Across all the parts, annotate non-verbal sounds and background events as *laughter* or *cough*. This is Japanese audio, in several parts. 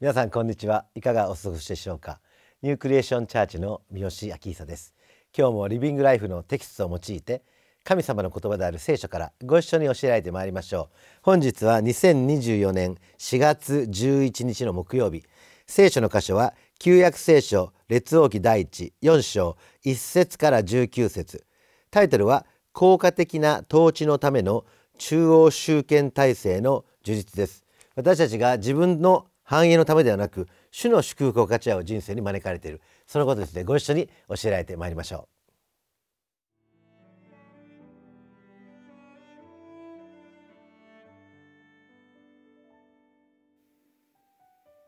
皆さんこんにちはいかがお過ごしでしょうかニュークリエーションチャーチの三好明久です今日もリビングライフのテキストを用いて神様の言葉である聖書からご一緒に教えられてまいりましょう本日は2024年4月11日の木曜日聖書の箇所は旧約聖書列王記第一4章1節から19節タイトルは効果的な統治のための中央集権体制の樹立です私たちが自分の繁栄のためではなく主の祝福を勝ち合う人生に招かれているそのことですねご一緒に教えられてまいりましょう。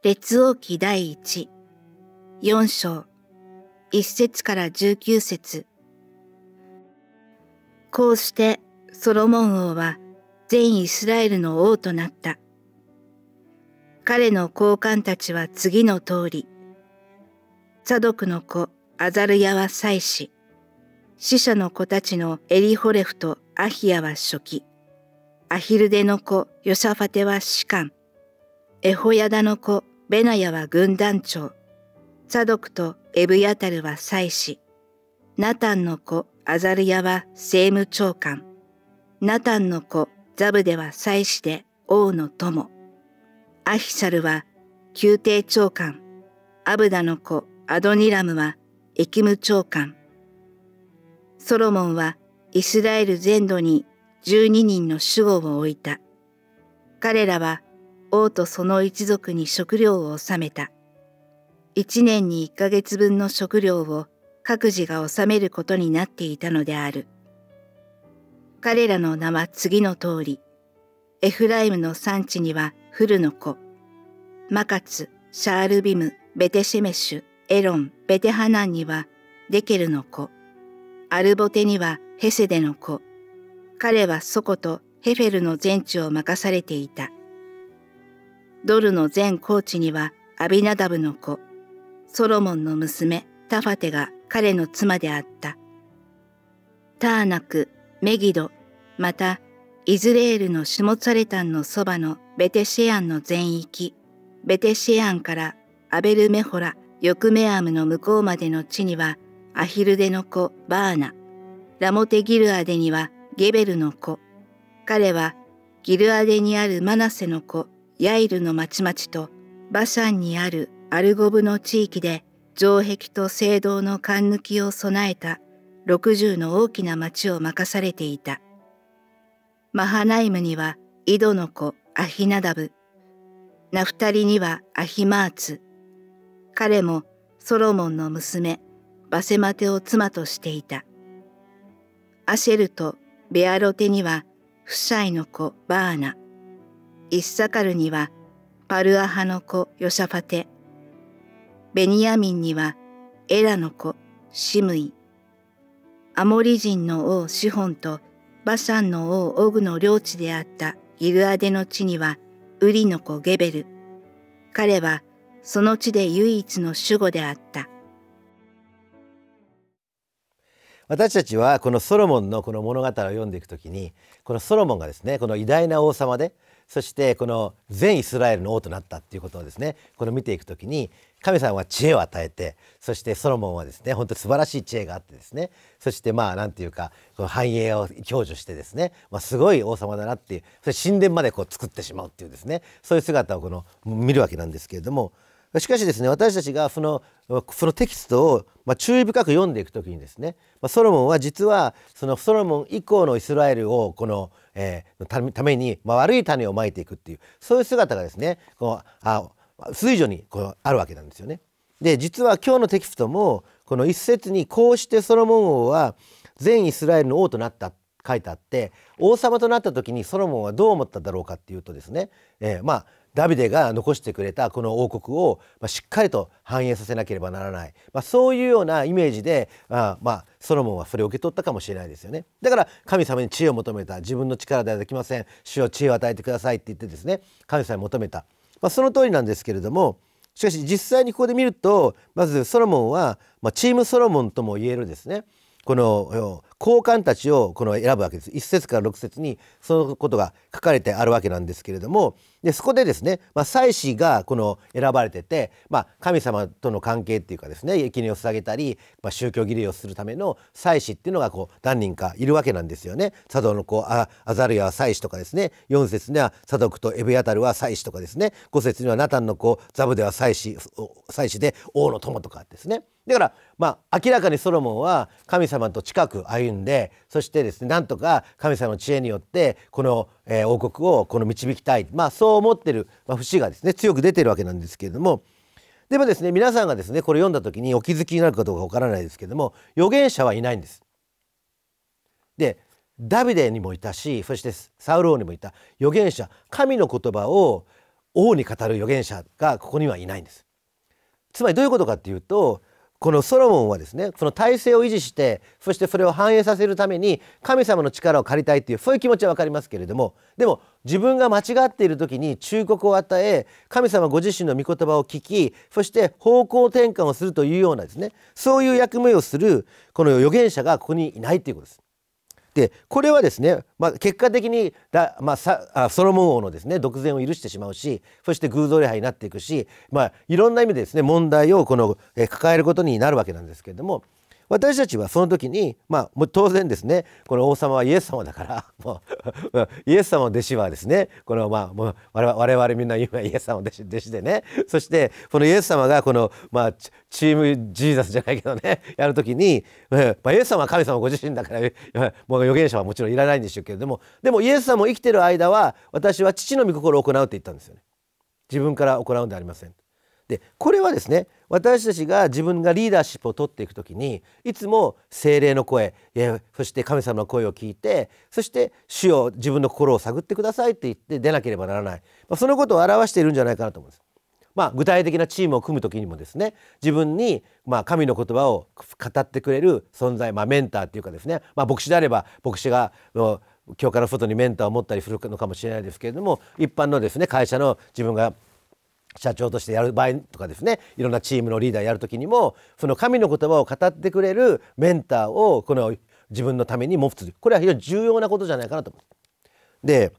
列王記第一、四章、一節から十九節。こうしてソロモン王は全イスラエルの王となった。彼の高官たちは次の通り。サドクの子、アザルヤは祭司。死者の子たちのエリホレフとアヒヤは初期。アヒルデの子、ヨシャファテは士官。エホヤダの子、ベナヤは軍団長。サドクとエブヤタルは祭司。ナタンの子、アザルヤは政務長官。ナタンの子、ザブデは祭司で王の友。アヒシャルは宮廷長官、アブダの子アドニラムは駅務長官、ソロモンはイスラエル全土に12人の守護を置いた。彼らは王とその一族に食料を納めた。一年に一ヶ月分の食料を各自が納めることになっていたのである。彼らの名は次の通り、エフライムの産地にはフルの子、マカツ、シャールビム、ベテシェメシュ、エロン、ベテハナンにはデケルの子、アルボテにはヘセデの子、彼はソコとヘフェルの全地を任されていた。ドルの全コーチにはアビナダブの子、ソロモンの娘タファテが彼の妻であった。ターナク、メギド、またイズレールのシモツァレタンのそばのベテシェアンの全域、ベテシェアンからアベルメホラ、ヨクメアムの向こうまでの地には、アヒルデの子、バーナ、ラモテギルアデにはゲベルの子、彼はギルアデにあるマナセの子、ヤイルの町々と、バシャンにあるアルゴブの地域で、城壁と聖堂の貫抜きを備えた60の大きな町を任されていた。マハナイムには井戸の子アヒナダブナフタリにはアヒマーツ彼もソロモンの娘バセマテを妻としていたアシェルとベアロテにはフシャイの子バーナイッサカルにはパルアハの子ヨシャファテベニヤミンにはエラの子シムイアモリ人の王シホンとバシャンの王オグの領地であったギルアデの地にはウリの子ゲベル。彼はその地で唯一の守護であった。私たちはこのソロモンのこの物語を読んでいくときにこのソロモンがですねこの偉大な王様でそしてこの全イスラエルの王となったっていうことをですねこの見ていくときに神様は知恵を与えてそしてソロモンはですね本当に素晴らしい知恵があってですねそしてまあ何て言うかこの繁栄を享受してですね、まあ、すごい王様だなっていうそれ神殿までこう作ってしまうっていうですねそういう姿をこの見るわけなんですけれどもしかしですね私たちがそのそのテキストを、まあ、注意深く読んでいく時にですね、まあ、ソロモンは実はそのソロモン以降のイスラエルをこの、えー、ために、まあ、悪い種をまいていくっていうそういう姿がですねこうあ水準にこうあるわけなんですよね。で実は今日のテキストもこの一節にこうしてソロモン王は全イスラエルの王となった書いてあって王様となった時にソロモンはどう思っただろうかっていうとですね、えー、まあダビデが残してくれたこの王国をしっかりと繁栄させなければならない、まあ、そういうようなイメージであまあソロモンはそれを受け取ったかもしれないですよねだから神様に知恵を求めた自分の力ではできません主を知恵を与えてくださいって言ってですね神様に求めたまあ、その通りなんですけれどもしかし実際にここで見るとまずソロモンは、まあ、チームソロモンとも言えるですねこの高官たちをこの選ぶわけです一節から6節にそのことが書かれてあるわけなんですけれどもでそこでですね、まあ、祭司がこの選ばれてて、まあ、神様との関係っていうかですね生贄を捧げたり、まあ、宗教儀礼をするための祭司っていうのがこう何人かいるわけなんですよね。佐渡のこうあアザルヤは祭司とかですね4節には佐渡とエベヤタルは祭司とかですね5節にはナタンの子ザブでは祭司祭司で王の友とかですね。だからまあ明らかにソロモンは神様と近く歩んでそしてですねなんとか神様の知恵によってこの、えー、王国をこの導きたい、まあ、そう思ってる、まあ、節がですね強く出てるわけなんですけれどもでもですね皆さんがですねこれ読んだ時にお気づきになるかどうかわからないですけども預言者はいないんです。でダビデにもいたしそしてサウル王にもいた預言者神の言葉を王に語る預言者がここにはいないんです。つまりどういうことかっていうとこのソロモンはですねその体制を維持してそしてそれを反映させるために神様の力を借りたいっていうそういう気持ちは分かりますけれどもでも自分が間違っている時に忠告を与え神様ご自身の御言葉を聞きそして方向転換をするというようなですねそういう役目をするこの預言者がここにいないということです。でこれはですね、まあ、結果的にだ、まあ、さソロモン王のですね独善を許してしまうしそして偶像礼拝になっていくし、まあ、いろんな意味でですね問題をこの、え抱えることになるわけなんですけれども私たちはその時に、まあ、当然ですねこの王様はイエス様だから *laughs* もうイエス様の弟子はですねこの、まあ、もう我々みんな今イエス様の弟子弟子でねそしてこのイエス様がこの、まあ、チームジーザスじゃないけどねやる時に、まあ、イエス様は神様ご自身だからもう預言者はもちろんいらないんでしょうけれどもでもイエス様も生きてる間は私は父の御心を行うって言ったんですよね。自分から行うんでありません。でこれはですね私たちが自分がリーダーシップを取っていく時にいつも精霊の声そして神様の声を聞いてそして主を自分の心を探ってくださいって言って出なければならない、まあ、そのことを表しているんじゃないかなと思うんです。まあ、具体的なチームを組む時にもですね自分にまあ神の言葉を語ってくれる存在、まあ、メンターっていうかですね、まあ、牧師であれば牧師が教会の外にメンターを持ったりするのかもしれないですけれども一般のですね会社の自分が社長としてやる場合とかですねいろんなチームのリーダーやる時にもその神の言葉を語ってくれるメンターをこの自分のために持つこれは非常に重要なことじゃないかなと思う。で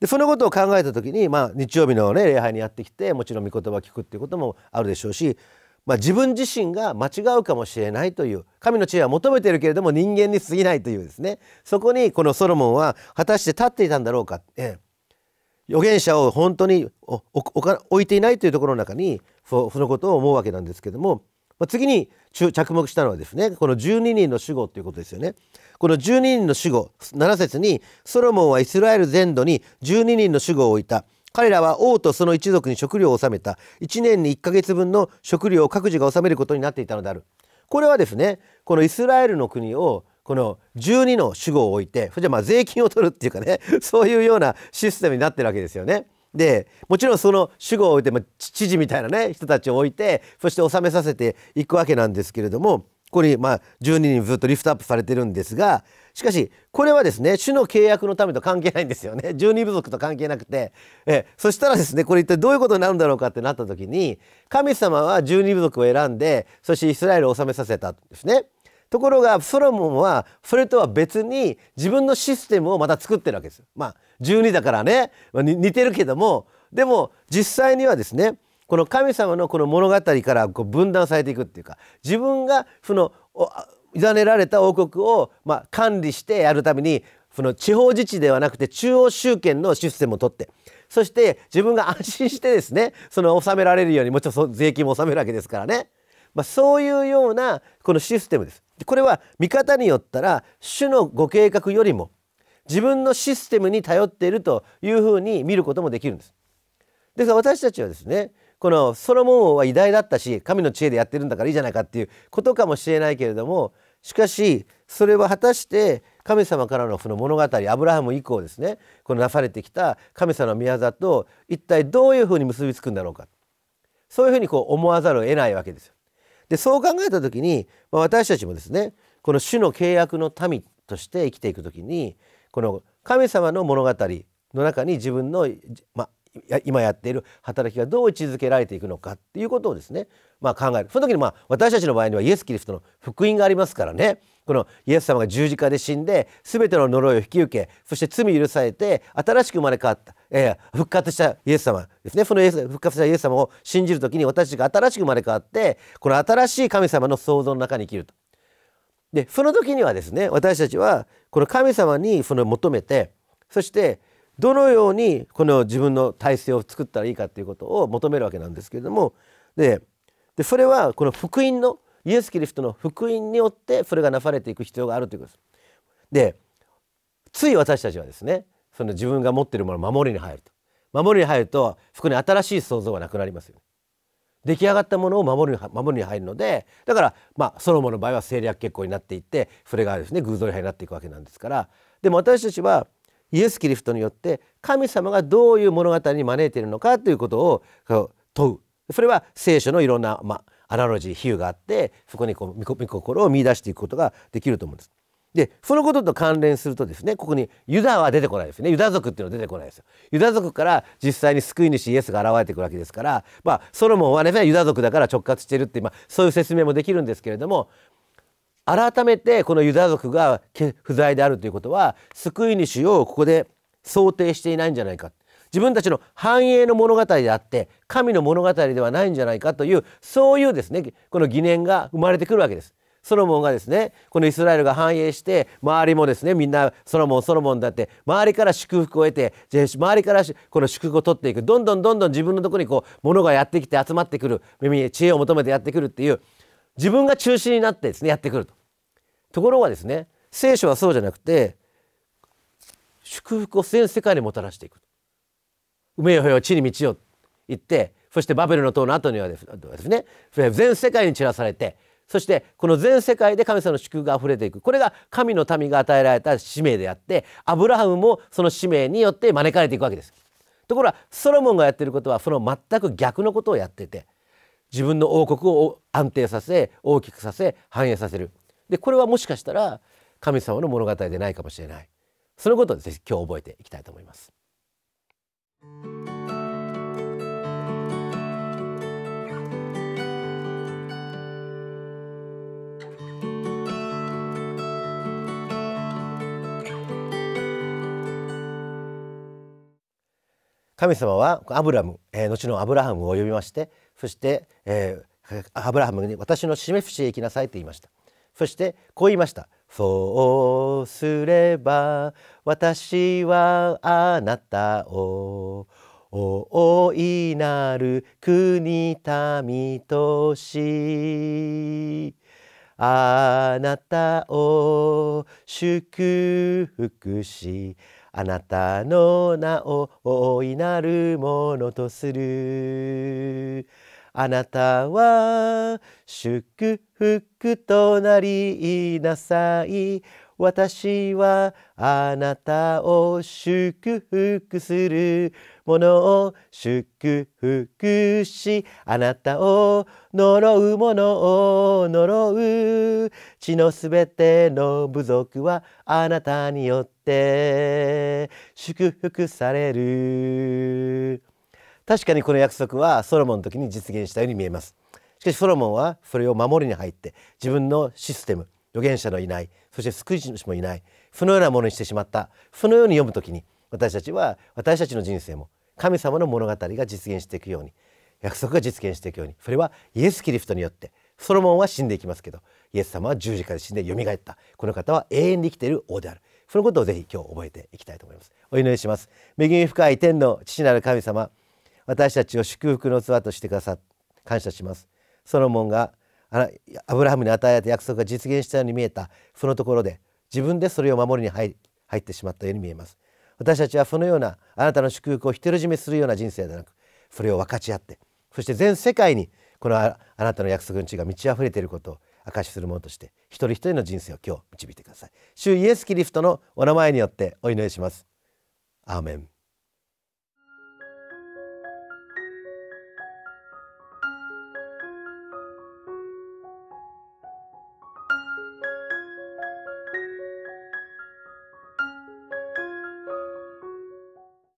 でそのことを考えた時に、まあ、日曜日の、ね、礼拝にやってきてもちろん御言葉を聞くっていうこともあるでしょうし、まあ、自分自身が間違うかもしれないという神の知恵は求めているけれども人間に過ぎないというですねそこにこのソロモンは果たして立っていたんだろうか、ええ、預言者を本当に置いていないというところの中にそのことを思うわけなんですけども、まあ、次に着目したのはですねこの12人の主語ということですよね。この12人の主語7節にソロモンはイスラエル全土に12人の主語を置いた彼らは王とその一族に食料を納めた1年に1ヶ月分の食料を各自が納めることになっていたのであるこれはですねこのイスラエルの国をこの12の主語を置いてそれじゃまあ税金を取るっていうかね *laughs* そういうようなシステムになってるわけですよね。でもちろんその主語を置いて、まあ、知事みたいなね人たちを置いてそして納めさせていくわけなんですけれどもここにまあ12人ずっとリフトアップされてるんですがしかしこれはですね主の契約のためと関係ないんですよね12 *laughs* 部族と関係なくてえそしたらですねこれ一体どういうことになるんだろうかってなった時に神様は12部族を選んでそしてイスラエルを納めさせたんですね。ところがソロモンはそれとは別に自分のシステムをまた作ってるわけです。まあ12だからね、まあ、似てるけどもでも実際にはですねこの神様のこの物語からこう分断されていくっていうか自分がその委ねられた王国をまあ管理してやるためにその地方自治ではなくて中央集権のシステムを取ってそして自分が安心してですねその納められるようにもちろん税金も納めるわけですからね、まあ、そういうようなこのシステムです。これは見方によったら主のご計画よりも自分のシステムに頼っているというふうに見ることもできるんです。ですから私たちはですねこのソロモン王は偉大だったし神の知恵でやってるんだからいいじゃないかっていうことかもしれないけれどもしかしそれは果たして神様からの物語アブラハム以降ですねこのなされてきた神様の宮座と一体どういうふうに結びつくんだろうかそういうふうに思わざるを得ないわけですよ。でそう考えた時に、まあ、私たちもですねこの主の契約の民として生きていく時にこの神様の物語の中に自分の、まあ、や今やっている働きがどう位置づけられていくのかっていうことをですね、まあ、考えるその時にまあ私たちの場合にはイエス・キリストの福音がありますからねこのイエス様が十字架で死んで全ての呪いを引き受けそして罪許されて新しく生まれ変わった、えー、復活したイエス様ですねその復活したイエス様を信じる時に私たちが新しく生まれ変わってこの新しい神様の創造の中に生きると。でその時にはですね私たちはこの神様にその求めてそしてどのようにこの自分の体制を作ったらいいかということを求めるわけなんですけれどもでそれはこの福音のイエス・キリストの福音によってそれがなされていく必要があるということです。でつい私たちはですねその自分が持っているものを守りに入ると守りに入るとそこに新しい想像がなくなりますよね。出来上がったものを守り、守りに入るのでだからまあソロモンの場合は政略結婚になっていってそれがですね偶像礼拝になっていくわけなんですからでも私たちはイエス・キリストによって神様がどういう物語に招いているのかということを問うそれは聖書のいろんな、まあ、アナロジー比喩があってそこにこう御心を見出していくことができると思うんです。でそのことと関連するとですねここにユダは出てこないですねユダ族っていうのは出てこないですよユダ族から実際に救い主イエスが現れてくるわけですからまあソロモンはねユダ族だから直轄してるって、まあ、そういう説明もできるんですけれども改めてこのユダヤ族が不在であるということは救い主をここで想定していないんじゃないか自分たちの繁栄の物語であって神の物語ではないんじゃないかというそういうですねこの疑念が生まれてくるわけです。ソロモンがですねこのイスラエルが繁栄して周りもですねみんなソロモンソロモンだって周りから祝福を得て周りからこの祝福を取っていくどんどんどんどん自分のとこにこう物がやってきて集まってくる知恵を求めてやってくるっていう自分が中心になってですねやってくると。ところがですね聖書はそうじゃなくて祝福を全世界にもたらしていく。梅よよ地に道を行ってそしてバベルの塔の後にはですね全世界に散らされてそしてこの全世界で神様の祝福が溢れていくこれが神の民が与えられた使命であってアブラハムもその使命によって招かれていくわけです。ところがソロモンがやってることはその全く逆のことをやっていて自分の王国を安定させ大きくさせ繁栄させるでこれはもしかしたら神様の物語でないかもしれないそのことをぜひ今日覚えていきたいと思います。神様はアブラム、えー、後のアブラハムを呼びましてそして、えー、アブラハムに「私の示しへ行きなさい」と言いましたそしてこう言いました「そうすれば私はあなたを大いなる国民とし」あなたを祝福しあなたの名を大いなるものとする。あなたは祝福となりなさい。私はあなたを祝福するものを祝福しあなたを呪うものを呪う地のすべての部族はあなたによって祝福される確かにこの約束はソロモンの時に実現したように見えますしかしソロモンはそれを守りに入って自分のシステム預言者のいないそして救い主もいない負のようなものにしてしまった負のように読む時に私たちは私たちの人生も神様の物語が実現していくように約束が実現していくようにそれはイエス・キリストによってソロモンは死んでいきますけどイエス様は十字架で死んで蘇ったこの方は永遠に生きている王であるそのことをぜひ今日覚えていきたいと思いますお祈りします恵み深い天の父なる神様私たちを祝福の器としてくださ感謝しますソロモンがアブラハムに与えらた約束が実現したように見えたそのところで自分でそれを守りに入ってしまったように見えます私たちはそのようなあなたの祝福を独り占めするような人生ではなくそれを分かち合ってそして全世界にこのあなたの約束の地が満ち溢れていることを証しするものとして一人一人の人生を今日導いてください主イエス・キリストのお名前によってお祈りしますアーメン